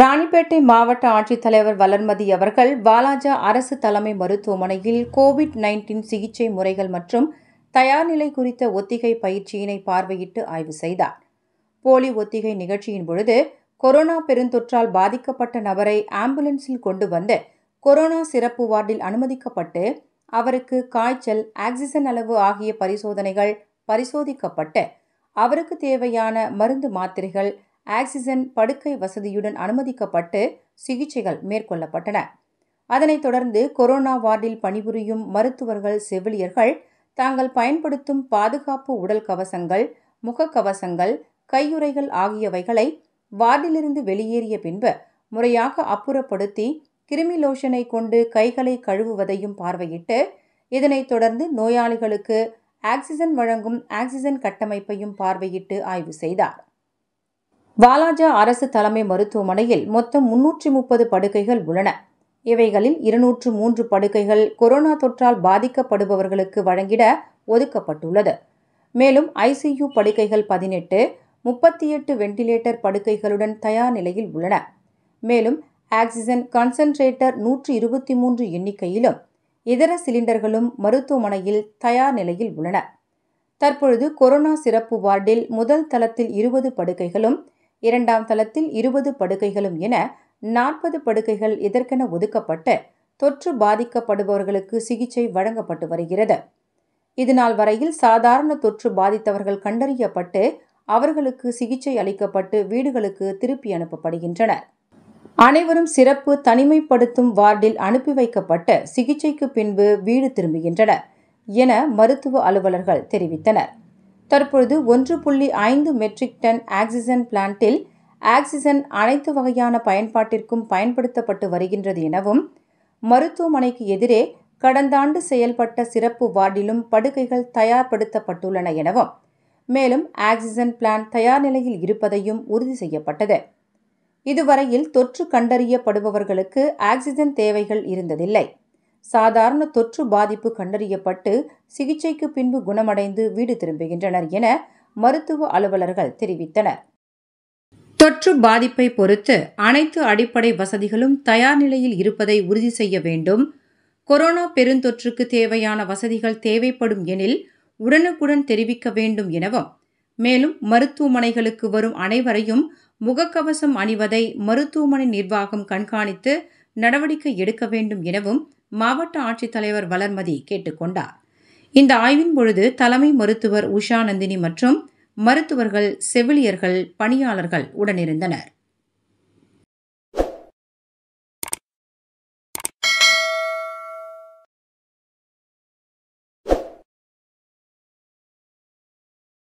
ராணிப்பேட்டை மாவட்ட ஆட்சித்தலைவர் வளர்மதி அவர்கள் வாலாஜா அரசு தலைமை மருத்துவமனையில் கோவிட் நைன்டீன் சிகிச்சை முறைகள் மற்றும் தயார்நிலை குறித்த ஒத்திகை பயிற்சியினை பார்வையிட்டு ஆய்வு செய்தார் போலி ஒத்திகை நிகழ்ச்சியின் பொழுது கொரோனா பெருந்தொற்றால் பாதிக்கப்பட்ட நபரை ஆம்புலன்ஸில் கொண்டு வந்து கொரோனா சிறப்பு வார்டில் அனுமதிக்கப்பட்டு அவருக்கு காய்ச்சல் ஆக்சிஜன் அளவு ஆகிய பரிசோதனைகள் பரிசோதிக்கப்பட்டு அவருக்கு தேவையான மருந்து மாத்திரைகள் ஆக்சிஜன் படுக்கை வசதியுடன் அனுமதிக்கப்பட்டு சிகிச்சைகள் மேற்கொள்ளப்பட்டன அதனைத் தொடர்ந்து கொரோனா வார்டில் பணிபுரியும் மருத்துவர்கள் செவிலியர்கள் தாங்கள் பயன்படுத்தும் பாதுகாப்பு உடல் கவசங்கள் முகக்கவசங்கள் கையுறைகள் ஆகியவைகளை வார்டிலிருந்து வெளியேறிய பின்பு முறையாக அப்புறப்படுத்தி கிருமி லோஷனை கொண்டு கைகளை கழுவுவதையும் பார்வையிட்டு இதனைத் தொடர்ந்து நோயாளிகளுக்கு ஆக்சிஜன் வழங்கும் ஆக்சிஜன் கட்டமைப்பையும் பார்வையிட்டு ஆய்வு செய்தார் வாலாஜா அரசு தலைமை மருத்துவமனையில் மொத்தம் முன்னூற்றி முப்பது படுக்கைகள் உள்ளன இவைகளில் இருநூற்று மூன்று படுக்கைகள் கொரோனா தொற்றால் பாதிக்கப்படுபவர்களுக்கு வழங்கிட ஒதுக்கப்பட்டுள்ளது மேலும் ஐசியு படுக்கைகள் பதினெட்டு முப்பத்தி எட்டு வெண்டிலேட்டர் படுக்கைகளுடன் தயார் நிலையில் உள்ளன மேலும் ஆக்சிஜன் கான்சன்ட்ரேட்டர் நூற்றி இருபத்தி மூன்று எண்ணிக்கையிலும் இதர சிலிண்டர்களும் மருத்துவமனையில் தயார் நிலையில் உள்ளன தற்பொழுது கொரோனா சிறப்பு வார்டில் முதல் தளத்தில் இருபது படுக்கைகளும் இரண்டாம் தளத்தில் இருபது படுக்கைகளும் என நாற்பது படுக்கைகள் இதற்கென ஒதுக்கப்பட்டு தொற்று பாதிக்கப்படுபவர்களுக்கு சிகிச்சை வழங்கப்பட்டு வருகிறது இதனால் வரையில் சாதாரண தொற்று பாதித்தவர்கள் கண்டறியப்பட்டு அவர்களுக்கு சிகிச்சை அளிக்கப்பட்டு வீடுகளுக்கு திருப்பி அனுப்பப்படுகின்றனர் அனைவரும் சிறப்பு தனிமைப்படுத்தும் வார்டில் அனுப்பி வைக்கப்பட்டு சிகிச்சைக்கு பின்பு வீடு திரும்புகின்றனர் என மருத்துவ அலுவலர்கள் தெரிவித்தனர் தற்பொழுது ஒன்று புள்ளி ஐந்து மெட்ரிக் டன் ஆக்சிஜன் பிளான்டில் ஆக்சிஜன் அனைத்து வகையான பயன்பாட்டிற்கும் பயன்படுத்தப்பட்டு வருகின்றது எனவும் மருத்துவமனைக்கு எதிரே கடந்த ஆண்டு செயல்பட்ட சிறப்பு வார்டிலும் படுக்கைகள் தயார்படுத்தப்பட்டுள்ளன எனவும் மேலும் ஆக்சிஜன் பிளான் தயார் நிலையில் இருப்பதையும் உறுதி செய்யப்பட்டது இதுவரையில் தொற்று கண்டறியப்படுபவர்களுக்கு ஆக்சிஜன் தேவைகள் இருந்ததில்லை சாதாரண தொற்று பாதிப்பு கண்டறியப்பட்டு சிகிச்சைக்கு பின்பு குணமடைந்து வீடு திரும்புகின்றனர் என மருத்துவ அலுவலர்கள் தெரிவித்தனர் தொற்று பாதிப்பை பொறுத்து அனைத்து அடிப்படை வசதிகளும் தயார் நிலையில் இருப்பதை உறுதி செய்ய வேண்டும் கொரோனா பெருந்தொற்றுக்கு தேவையான வசதிகள் தேவைப்படும் எனில் உடனுக்குடன் தெரிவிக்க வேண்டும் எனவும் மேலும் மருத்துவமனைகளுக்கு வரும் அனைவரையும் முகக்கவசம் அணிவதை மருத்துவமனை நிர்வாகம் கண்காணித்து நடவடிக்கை எடுக்க வேண்டும் எனவும் மாவட்ட ஆட்சித்தலைவர் வளர்மதி கேட்டுக்கொண்டார் இந்த ஆய்வின் பொழுது தலைமை மருத்துவர் உஷா நந்தினி மற்றும் மருத்துவர்கள் செவிலியர்கள் பணியாளர்கள் உடனிருந்தனர்